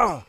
Wow.